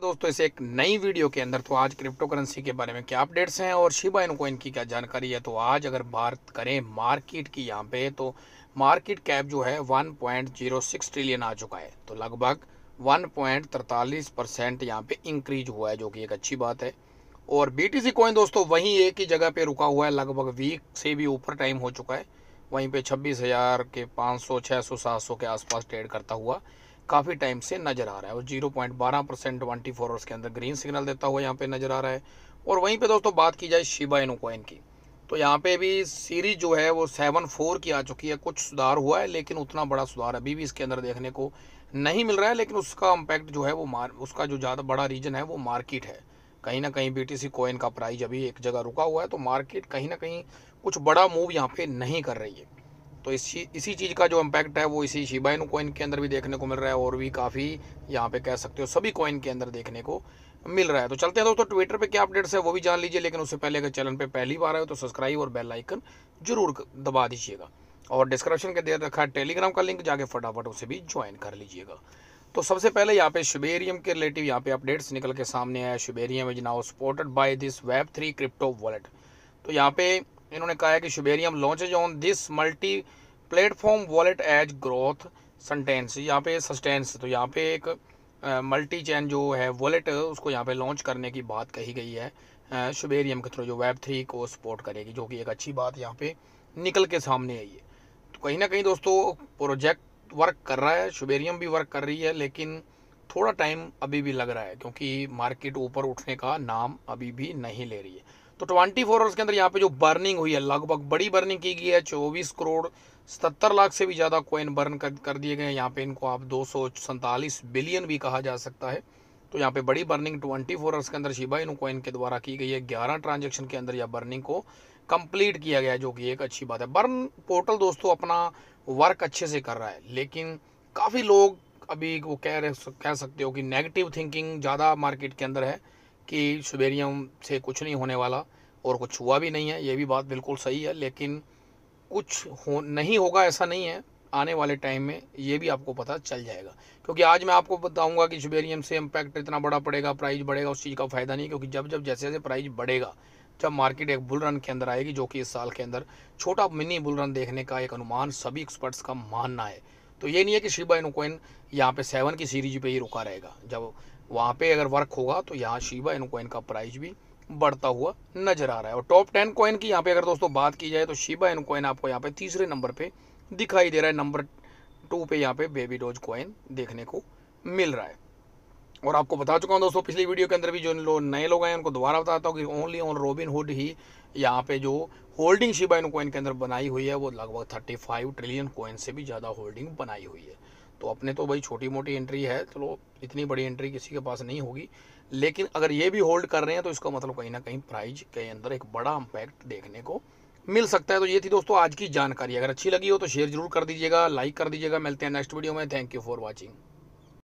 दोस्तों इसे एक नई वीडियो के अंदर तो आज क्रिप्टो करेंसी के बारे में क्या अपडेट्स हैं और शिबा इन कोइन की क्या जानकारी है तो आज अगर बात करें मार्केट की यहाँ पे तो मार्केट कैप जो है 1.06 ट्रिलियन आ चुका है तो लगभग 1.43 परसेंट यहाँ पे इंक्रीज हुआ है जो कि एक अच्छी बात है और बीटीसी कॉइन दोस्तों वहीं एक ही जगह पर रुका हुआ है लगभग वीक से भी ऊपर टाइम हो चुका है वहीं पर छब्बीस हज़ार के पाँच सौ छः सौ सात सौ के आसपास ट्रेड करता हुआ काफ़ी टाइम से नज़र आ रहा है और जीरो पॉइंट बारह परसेंट ट्वेंटी फोर आवर्स के अंदर ग्रीन सिग्नल देता हुआ यहाँ पे नज़र आ रहा है और वहीं पे दोस्तों बात की जाए शिबा इनो कॉइन की तो यहाँ पे भी सीरीज जो है वो सेवन फोर की आ चुकी है कुछ सुधार हुआ है लेकिन उतना बड़ा सुधार अभी भी इसके अंदर देखने को नहीं मिल रहा है लेकिन उसका इम्पैक्ट जो है वो मार उसका जो ज़्यादा बड़ा रीजन है वो मार्केट है कहीं ना कहीं बी कॉइन का प्राइज अभी एक जगह रुका हुआ है तो मार्केट कहीं ना कहीं कुछ बड़ा मूव यहाँ पर नहीं कर रही है तो इसी इसी चीज़ का जो इम्पैक्ट है वो इसी शिबाइन कॉइन के अंदर भी देखने को मिल रहा है और भी काफ़ी यहाँ पे कह सकते हो सभी कॉइन के अंदर देखने को मिल रहा है तो चलते हैं दोस्तों ट्विटर पे क्या अपडेट्स है वो भी जान लीजिए लेकिन उससे पहले अगर चैनल पे पहली बार आए तो सब्सक्राइब और बेल आइकन जरूर दबा दीजिएगा और डिस्क्रिप्शन के दे रखा है टेलीग्राम का लिंक जाके फटाफट उसे भी ज्वाइन कर लीजिएगा तो सबसे पहले यहाँ पे शुबेरियम के रिलेटिव यहाँ पे अपडेट्स निकल के सामने आया Shibarium is now supported by this web three crypto wallet तो यहाँ पे इन्होंने कहा है कि Shibarium launches on this multi platform wallet as growth sustains यहाँ पे सस्टेंस तो यहाँ पे एक मल्टी चैन जो है वॉलेट उसको यहाँ पे लॉन्च करने की बात कही गई है शुबेरियम के थ्रू जो वेब थ्री को सपोर्ट करेगी जो कि एक अच्छी बात यहाँ पे निकल के सामने आई है तो कहीं ना कहीं दोस्तों प्रोजेक्ट वर्क कर रहा है शुबेरियम भी वर्क कर रही है लेकिन थोड़ा टाइम अभी भी लग रहा है क्योंकि मार्केट ऊपर उठने का नाम अभी भी नहीं ले रही है तो 24 फोर आवर्स के अंदर यहाँ पे जो बर्निंग हुई है लगभग बड़ी बर्निंग की गई है चौबीस करोड़ सत्तर लाख से भी ज़्यादा कोइन बर्न कर, कर दिए गए हैं यहाँ पे इनको आप दो बिलियन भी कहा जा सकता है तो यहाँ पे बड़ी बर्निंग 24 फोर आवर्स के अंदर शिबा इन कोइन के द्वारा की गई है 11 ट्रांजेक्शन के अंदर यह बर्निंग को कंप्लीट किया गया जो कि एक अच्छी बात है बर्न पोर्टल दोस्तों अपना वर्क अच्छे से कर रहा है लेकिन काफ़ी लोग अभी वो कह रहे कह सकते हो कि नेगेटिव थिंकिंग ज़्यादा मार्केट के अंदर है कि शुबेरियम से कुछ नहीं होने वाला और कुछ हुआ भी नहीं है ये भी बात बिल्कुल सही है लेकिन कुछ हो नहीं होगा ऐसा नहीं है आने वाले टाइम में ये भी आपको पता चल जाएगा क्योंकि आज मैं आपको बताऊंगा कि शुबेरियम से इम्पैक्ट इतना बड़ा पड़ेगा प्राइस बढ़ेगा उस चीज़ का फ़ायदा नहीं क्योंकि जब जब जैसे जैसे प्राइस बढ़ेगा जब मार्केट एक बुल रन के अंदर आएगी जो कि इस साल के अंदर छोटा मिनी बुल रन देखने का एक अनुमान सभी एक्सपर्ट्स का मानना है तो ये नहीं है कि शिबा इनकोइन यहाँ पे सेवन की सीरीज पे ही रुका रहेगा जब वहाँ पे अगर वर्क होगा तो यहाँ शिवा इन कोइन का प्राइस भी बढ़ता हुआ नजर आ रहा है और टॉप टेन कोइन की यहाँ पे अगर दोस्तों बात की जाए तो शिवा इन कोइन आपको यहाँ पे तीसरे नंबर पे दिखाई दे रहा है नंबर टू पे यहाँ पे बेबी डोज कोइन देखने को मिल रहा है और आपको बता चुका हूँ दोस्तों पिछली वीडियो के अंदर भी जो लो, नए लोग आए उनको दोबारा बताता हूँ कि ओनली ऑन रोबिन हुड ही यहाँ पे जो होल्डिंग शिबा इन कोइन के अंदर बनाई हुई है वो लगभग थर्टी फाइव ट्रिलियन कोइन से भी ज़्यादा होल्डिंग बनाई हुई है तो अपने तो भाई छोटी मोटी एंट्री है चलो तो इतनी बड़ी एंट्री किसी के पास नहीं होगी लेकिन अगर ये भी होल्ड कर रहे हैं तो इसका मतलब कहीं ना कहीं प्राइज के अंदर एक बड़ा इम्पैक्ट देखने को मिल सकता है तो ये थी दोस्तों आज की जानकारी अगर अच्छी लगी हो तो शेयर जरूर कर दीजिएगा लाइक कर दीजिएगा मिलते हैं नेक्स्ट वीडियो में थैंक यू फॉर वॉचिंग